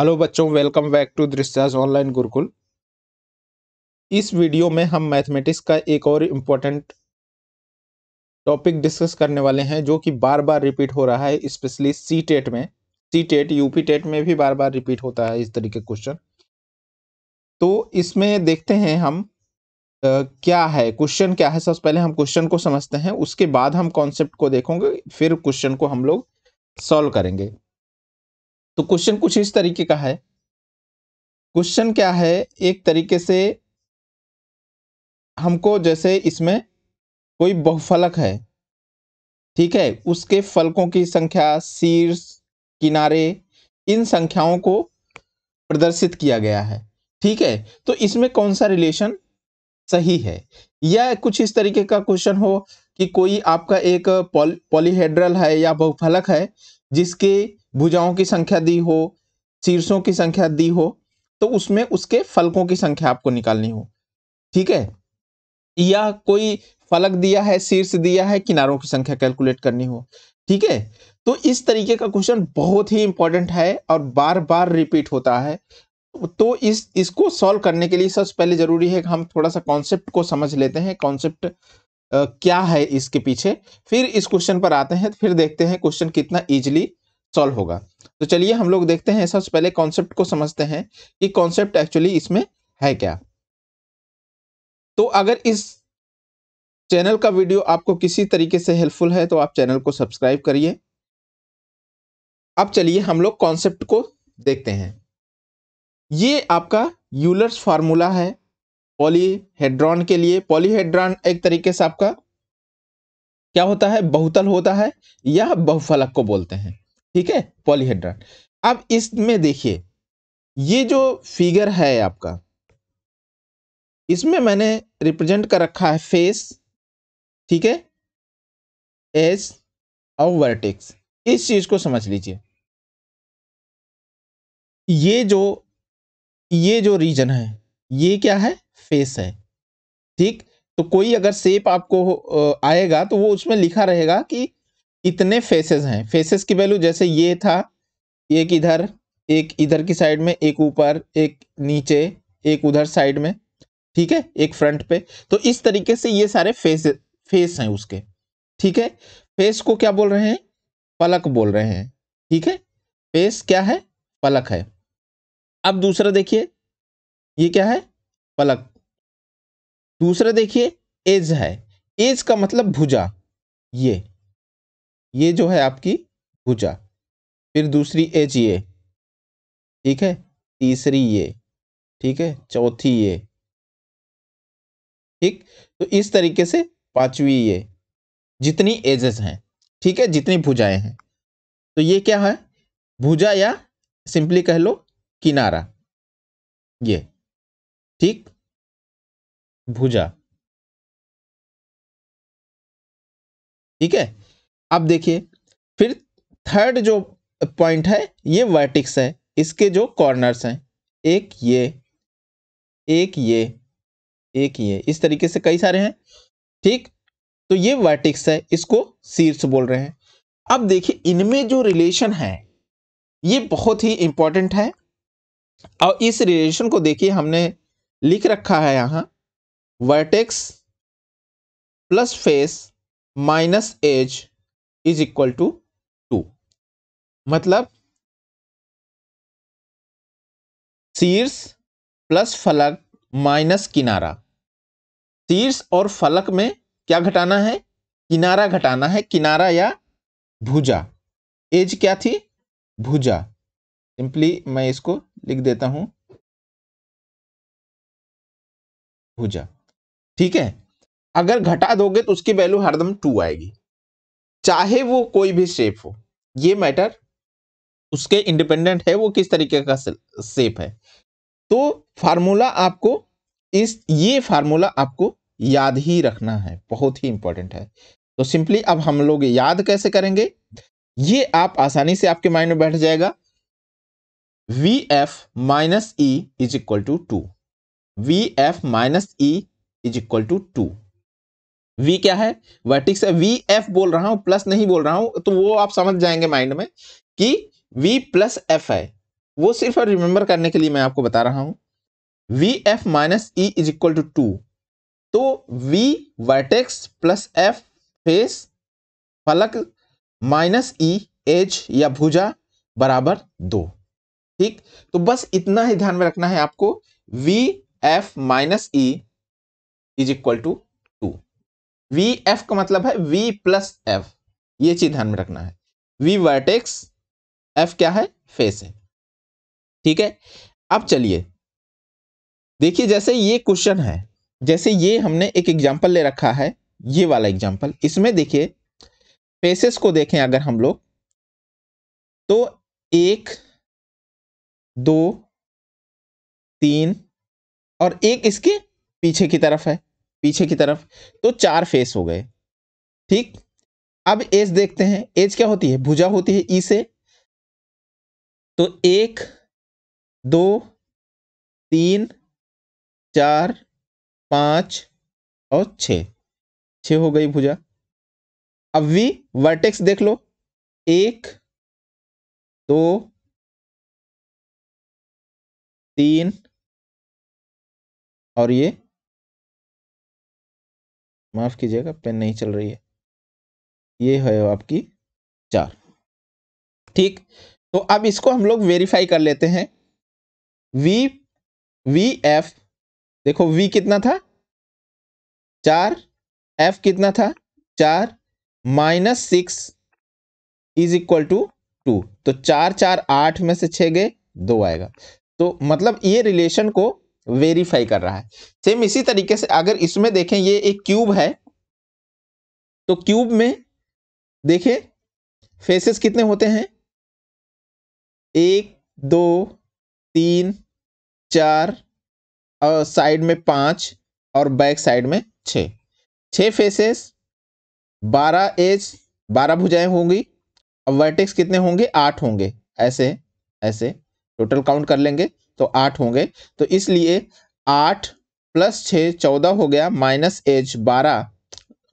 hello बच्चों welcome back to दृश्यास online Gurukul इस वीडियो में हम मैथमेटिक्स का एक और इम्पोर्टेंट टॉपिक डिस्कस करने वाले हैं जो कि बार बार रिपीट हो रहा है स्पेशली सी टेट में सी टेट यूपी टेट में भी बार बार रिपीट होता है इस तरीके क्वेश्चन तो इसमें देखते हैं हम Uh, क्या है क्वेश्चन क्या है सबसे पहले हम क्वेश्चन को समझते हैं उसके बाद हम कॉन्सेप्ट को देखोगे फिर क्वेश्चन को हम लोग सॉल्व करेंगे तो क्वेश्चन कुछ इस तरीके का है क्वेश्चन क्या है एक तरीके से हमको जैसे इसमें कोई बहुफलक है ठीक है उसके फलकों की संख्या शीर्ष किनारे इन संख्याओं को प्रदर्शित किया गया है ठीक है तो इसमें कौन सा रिलेशन सही है या कुछ इस तरीके का क्वेश्चन हो कि कोई आपका एक पॉलीहेड्रल है या बहुफलक है जिसके भुजाओं की संख्या दी हो शीर्षों की संख्या दी हो तो उसमें उसके फलकों की संख्या आपको निकालनी हो ठीक है या कोई फलक दिया है शीर्ष दिया है किनारों की संख्या कैलकुलेट करनी हो ठीक है तो इस तरीके का क्वेश्चन बहुत ही इंपॉर्टेंट है और बार बार रिपीट होता है तो इस इसको सॉल्व करने के लिए सबसे पहले जरूरी है कि हम थोड़ा सा कॉन्सेप्ट को समझ लेते हैं कॉन्सेप्ट क्या है इसके पीछे फिर इस क्वेश्चन पर आते हैं फिर देखते हैं क्वेश्चन कितना इजिली सॉल्व होगा तो चलिए हम लोग देखते हैं सबसे पहले कॉन्सेप्ट को समझते हैं कि कॉन्सेप्ट एक्चुअली इसमें है क्या तो अगर इस चैनल का वीडियो आपको किसी तरीके से हेल्पफुल है तो आप चैनल को सब्सक्राइब करिए अब चलिए हम लोग कॉन्सेप्ट को देखते हैं ये आपका यूलर्स फार्मूला है पॉलीहेड्रॉन के लिए पॉलीहेड्रॉन एक तरीके से आपका क्या होता है बहुतल होता है या बहुफलक को बोलते हैं ठीक है पॉलीहेड्रॉन अब इसमें देखिए ये जो फिगर है आपका इसमें मैंने रिप्रेजेंट कर रखा है फेस ठीक है एस और वर्टेक्स इस चीज को समझ लीजिए ये जो ये जो रीजन है ये क्या है फेस है ठीक तो कोई अगर सेप आपको आएगा तो वो उसमें लिखा रहेगा कि इतने फेसेस हैं फेसेस की वैल्यू जैसे ये था एक इधर एक इधर की साइड में एक ऊपर एक नीचे एक उधर साइड में ठीक है एक फ्रंट पे तो इस तरीके से ये सारे फेस फेस हैं उसके ठीक है फेस को क्या बोल रहे हैं पलक बोल रहे हैं ठीक है फेस क्या है पलक है अब दूसरा देखिए ये क्या है पलक दूसरा देखिए एज है एज का मतलब भुजा ये ये जो है आपकी भुजा फिर दूसरी एज ये ठीक है तीसरी ये ठीक है चौथी ये ठीक तो इस तरीके से पांचवी ये जितनी एजेस हैं ठीक है जितनी भुजाएं हैं तो ये क्या है भुजा या सिंपली कह लो किनारा ये ठीक भुजा ठीक है अब देखिए फिर थर्ड जो पॉइंट है ये वर्टिक्स है इसके जो कॉर्नर्स हैं एक ये एक ये एक ये इस तरीके से कई सारे हैं ठीक तो ये वर्टिक्स है इसको शीर्ष बोल रहे हैं अब देखिए इनमें जो रिलेशन है ये बहुत ही इंपॉर्टेंट है और इस रिलेशन को देखिए हमने लिख रखा है यहां vertex plus face minus edge is equal to two मतलब शीर्ष प्लस फलक माइनस किनारा शीर्ष और फलक में क्या घटाना है किनारा घटाना है किनारा या भुजा एज क्या थी भुजा सिंपली मैं इसको लिख देता हूं भुजा ठीक है अगर घटा दोगे तो उसकी वैल्यू हरदम टू आएगी चाहे वो कोई भी शेप हो ये मैटर उसके इंडिपेंडेंट है वो किस तरीके का शेप है तो फार्मूला आपको इस ये फार्मूला आपको याद ही रखना है बहुत ही इंपॉर्टेंट है तो सिंपली अब हम लोग याद कैसे करेंगे ये आप आसानी से आपके माइंड में बैठ जाएगा V F minus E is equal to two V F minus E is equal to two V क्या है वर्टिक्स है वी एफ बोल रहा हूं प्लस नहीं बोल रहा हूं तो वो आप समझ जाएंगे माइंड में कि वी प्लस एफ है वो सिर्फ रिमेंबर करने के लिए मैं आपको बता रहा हूं V F minus E is equal to two तो V vertex plus F face फलक माइनस ई एज या भुजा बराबर दो ठीक तो बस इतना ही ध्यान में रखना है आपको V F minus E is equal to V F का मतलब है वी प्लस एफ ये चीज ध्यान में रखना है वी वर्टेक्स एफ क्या है फेस है ठीक है अब चलिए देखिए जैसे ये क्वेश्चन है जैसे ये हमने एक एग्जाम्पल ले रखा है ये वाला एग्जाम्पल इसमें देखिए फेसेस को देखें अगर हम लोग तो एक दो तीन और एक इसके पीछे की तरफ है पीछे की तरफ तो चार फेस हो गए ठीक अब एज देखते हैं एज क्या होती है भुजा होती है ई e से तो एक दो तीन चार पांच और छ छ हो गई भुजा अब वी वर्टेक्स देख लो एक दो तीन और ये माफ़ कीजिएगा पेन नहीं चल रही है ये है आपकी चार ठीक तो अब इसको हम लोग वेरीफाई कर लेते हैं वी वी एफ देखो वी कितना था चार एफ कितना था चार minus six is equal to two तो चार चार आठ में से छः गए दो आएगा तो मतलब ये रिलेशन को वेरीफाई कर रहा है सेम इसी तरीके से अगर इसमें देखें ये एक क्यूब है तो क्यूब में देखें फेसेस कितने होते हैं एक दो तीन चार और साइड में पांच और बैक साइड में छ छ फेसेस बारह एज बारह भुजाएं होंगी और वर्टेक्स कितने होंगे आठ होंगे ऐसे ऐसे टोटल काउंट कर लेंगे तो आठ होंगे तो इसलिए आठ प्लस छ चौदह हो गया माइनस एच बारह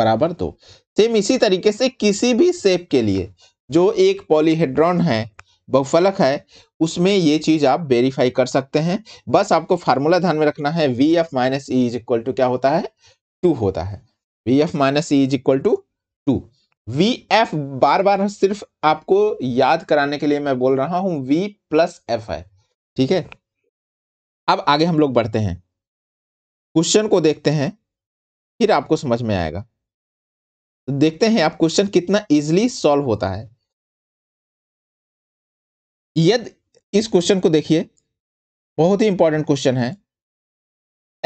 बराबर दो सेम इसी तरीके से किसी भी सेप के लिए जो एक पॉलीहेड्रॉन है बहुफलक है उसमें ये चीज़ आप वेरीफाई कर सकते हैं बस आपको फार्मूला ध्यान में रखना है V F minus E is equal to क्या होता है टू होता है V F minus E is equal to two V F बार बार सिर्फ आपको याद कराने के लिए मैं बोल रहा हूं वी प्लस एफ है ठीक है अब आगे हम लोग बढ़ते हैं क्वेश्चन को देखते हैं फिर आपको समझ में आएगा तो देखते हैं आप क्वेश्चन कितना इजिली सॉल्व होता है यद इस क्वेश्चन को देखिए बहुत ही इंपॉर्टेंट क्वेश्चन है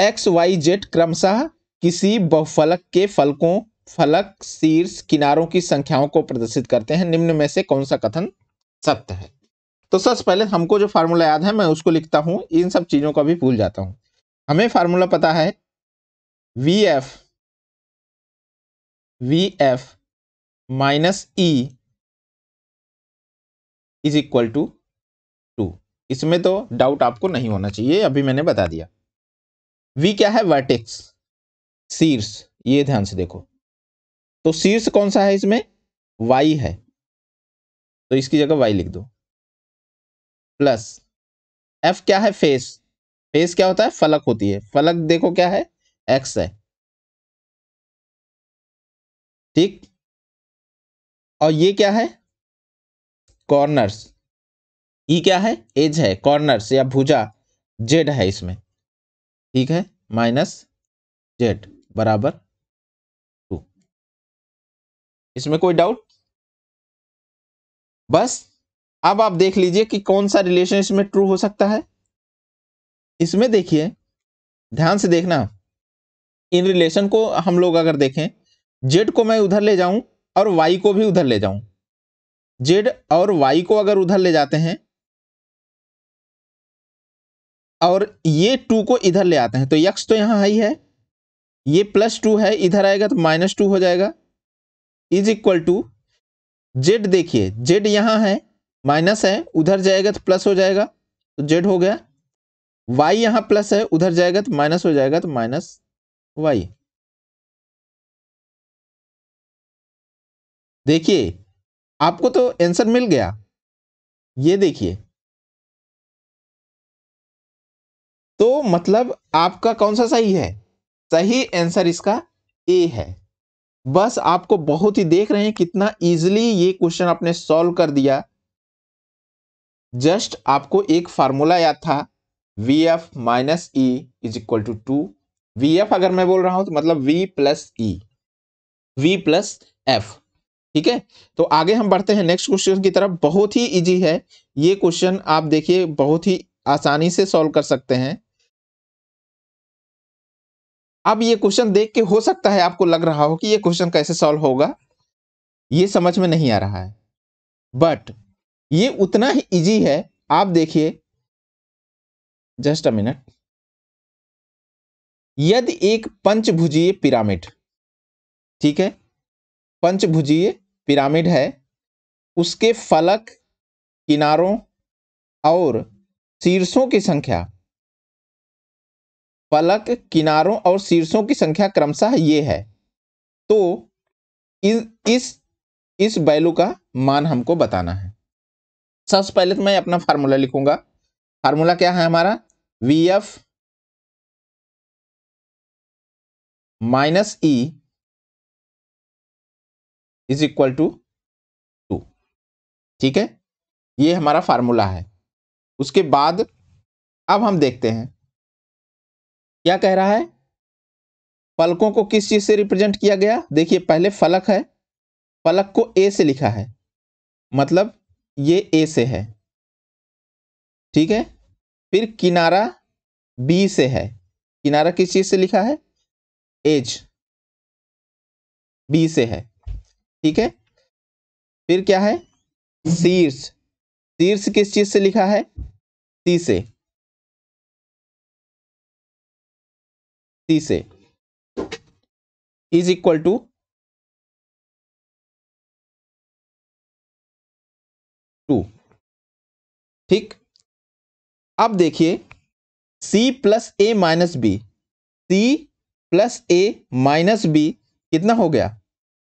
एक्स वाई जेड क्रमशः किसी बहुफलक के फलकों फलक शीर्ष किनारों की संख्याओं को प्रदर्शित करते हैं निम्न में से कौन सा कथन सत्य है तो सबसे पहले हमको जो फार्मूला याद है मैं उसको लिखता हूँ इन सब चीज़ों को भी भूल जाता हूँ हमें फार्मूला पता है V F V F minus E is equal to two इसमें तो डाउट आपको नहीं होना चाहिए अभी मैंने बता दिया वी क्या है वर्टेक्स शीर्ष ये ध्यान से देखो तो शीर्ष कौन सा है इसमें वाई है तो इसकी जगह वाई लिख दो प्लस एफ क्या है फेस फेस क्या होता है फलक होती है फलक देखो क्या है एक्स है ठीक और ये क्या है कॉर्नर्स ई e क्या है एज है कॉर्नर्स या भुजा जेड है इसमें ठीक है माइनस जेड बराबर टू इसमें कोई डाउट बस अब आप देख लीजिए कि कौन सा रिलेशन इसमें ट्रू हो सकता है इसमें देखिए ध्यान से देखना इन रिलेशन को हम लोग अगर देखें जेड को मैं उधर ले जाऊं और वाई को भी उधर ले जाऊं जेड और वाई को अगर उधर ले जाते हैं और ये टू को इधर ले आते हैं तो यक्स तो यहां हाई है ये प्लस टू है इधर आएगा तो माइनस टू हो जाएगा इज इक्वल टू जेड देखिए जेड यहां है माइनस है उधर जाएगा तो प्लस हो जाएगा तो जेड हो गया वाई यहां प्लस है उधर जाएगा तो माइनस हो जाएगा तो माइनस वाई देखिए आपको तो आंसर मिल गया ये देखिए तो मतलब आपका कौन सा सही है सही आंसर इसका ए है बस आपको बहुत ही देख रहे हैं कितना इजीली ये क्वेश्चन आपने सॉल्व कर दिया जस्ट आपको एक फार्मूला याद था V F minus E is equal to two V F अगर मैं बोल रहा हूं तो मतलब V plus E V plus F ठीक है तो आगे हम बढ़ते हैं नेक्स्ट क्वेश्चन की तरफ बहुत ही इजी है ये क्वेश्चन आप देखिए बहुत ही आसानी से सॉल्व कर सकते हैं अब ये क्वेश्चन देख के हो सकता है आपको लग रहा हो कि ये क्वेश्चन कैसे सॉल्व होगा ये समझ में नहीं आ रहा है बट ये उतना ही इजी है आप देखिए जस्ट अ मिनट यदि एक पंचभुजीय पिरामिड ठीक है पंचभुजीय पिरामिड है उसके फलक किनारों और शीर्षों की संख्या फलक किनारों और शीर्षों की संख्या क्रमशः ये है तो इस इस इस वैल्यू का मान हमको बताना है सबसे पहले तो मैं अपना फार्मूला लिखूंगा फार्मूला क्या है हमारा V F minus E is equal to two ठीक है ये हमारा फार्मूला है उसके बाद अब हम देखते हैं क्या कह रहा है फलकों को किस चीज़ से रिप्रेजेंट किया गया देखिए पहले फलक है फलक को ए से लिखा है मतलब ये ए से है ठीक है फिर किनारा बी से है किनारा किस चीज से लिखा है एज बी से है ठीक है फिर क्या है शीर्ष शीर्ष किस चीज से लिखा है सी से सी से इज इक्वल टू ठीक अब देखिए C plus A minus B C plus A minus B कितना हो गया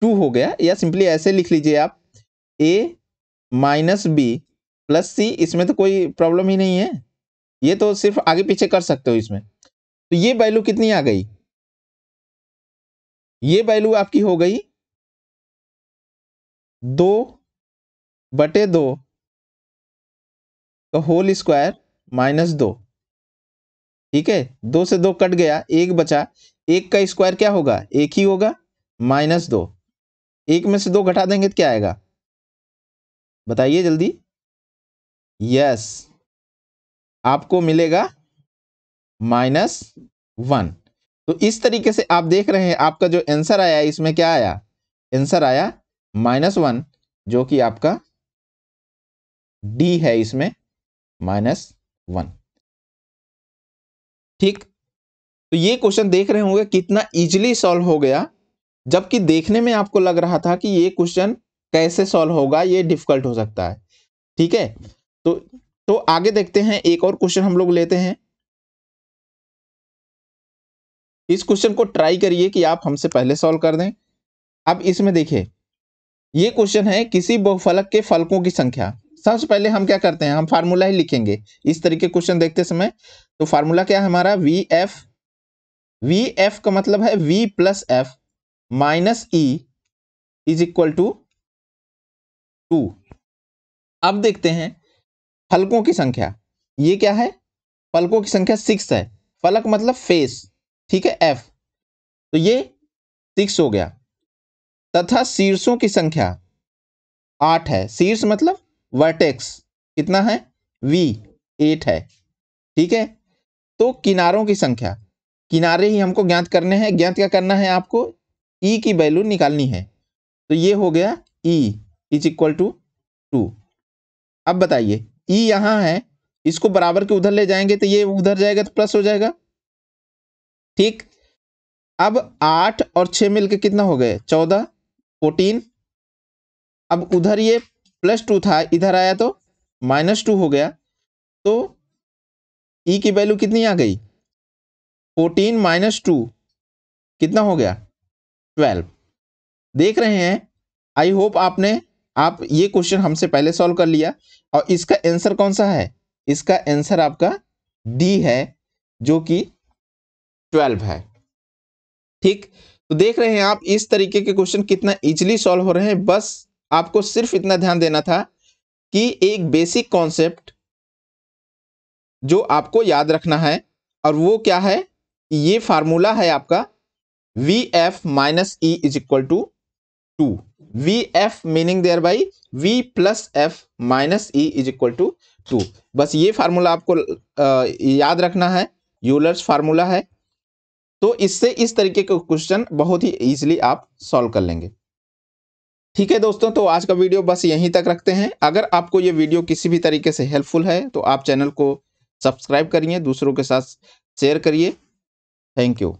टू हो गया या सिंपली ऐसे लिख लीजिए आप A minus B plus C इसमें तो कोई प्रॉब्लम ही नहीं है ये तो सिर्फ आगे पीछे कर सकते हो इसमें तो ये वैल्यू कितनी आ गई ये वैल्यू आपकी हो गई दो बटे दो का होल स्क्वायर माइनस दो ठीक है दो से दो कट गया एक बचा एक का स्क्वायर क्या होगा एक ही होगा माइनस दो एक में से दो घटा देंगे तो क्या आएगा बताइए जल्दी यस आपको मिलेगा माइनस वन तो इस तरीके से आप देख रहे हैं आपका जो आंसर आया इसमें क्या आया आंसर आया माइनस वन जो कि आपका डी है इसमें माइनस वन ठीक तो ये क्वेश्चन देख रहे होंगे कितना इजीली सॉल्व हो गया जबकि देखने में आपको लग रहा था कि ये क्वेश्चन कैसे सॉल्व होगा ये डिफिकल्ट हो सकता है ठीक है तो तो आगे देखते हैं एक और क्वेश्चन हम लोग लेते हैं इस क्वेश्चन को ट्राई करिए कि आप हमसे पहले सॉल्व कर दें अब इसमें देखिए ये क्वेश्चन है किसी बहुफलक के फलकों की संख्या सबसे पहले हम क्या करते हैं हम फार्मूला ही लिखेंगे इस तरीके क्वेश्चन देखते समय तो फार्मूला क्या है हमारा वी एफ वी एफ का मतलब है V plus F minus E is equal to two अब देखते हैं फलकों की संख्या ये क्या है फलकों की संख्या सिक्स है फलक मतलब फेस ठीक है एफ तो ये सिक्स हो गया तथा शीर्षों की संख्या आठ है शीर्ष मतलब वर्टेक्स कितना है वी एट है ठीक है तो किनारों की संख्या किनारे ही हमको ज्ञात करने हैं ज्ञात क्या करना है आपको ई e की वैल्यू निकालनी है तो ये हो गया E is equal to two अब बताइए ई e यहाँ है इसको बराबर के उधर ले जाएंगे तो ये उधर जाएगा तो प्लस हो जाएगा ठीक अब आठ और छः मिलकर कितना हो गए चौदह फोर्टीन अब उधर ये प्लस टू था इधर आया तो माइनस टू हो गया तो ई e की वैल्यू कितनी आ गई फोर्टीन माइनस टू कितना हो गया ट्वेल्व देख रहे हैं आई होप आपने आप ये क्वेश्चन हमसे पहले सॉल्व कर लिया और इसका आंसर कौन सा है इसका आंसर आपका डी है जो कि ट्वेल्व है ठीक तो देख रहे हैं आप इस तरीके के क्वेश्चन कितना इजीली सॉल्व हो रहे हैं बस आपको सिर्फ इतना ध्यान देना था कि एक बेसिक कॉन्सेप्ट जो आपको याद रखना है और वो क्या है ये फार्मूला है आपका V F minus E is equal to two V F meaning thereby V plus F minus E is equal to two बस ये फार्मूला आपको याद रखना है यूलर्स फार्मूला है तो इससे इस तरीके का क्वेश्चन बहुत ही ईजिली आप सॉल्व कर लेंगे ठीक है दोस्तों तो आज का वीडियो बस यहीं तक रखते हैं अगर आपको ये वीडियो किसी भी तरीके से हेल्पफुल है तो आप चैनल को सब्सक्राइब करिए दूसरों के साथ शेयर करिए थैंक यू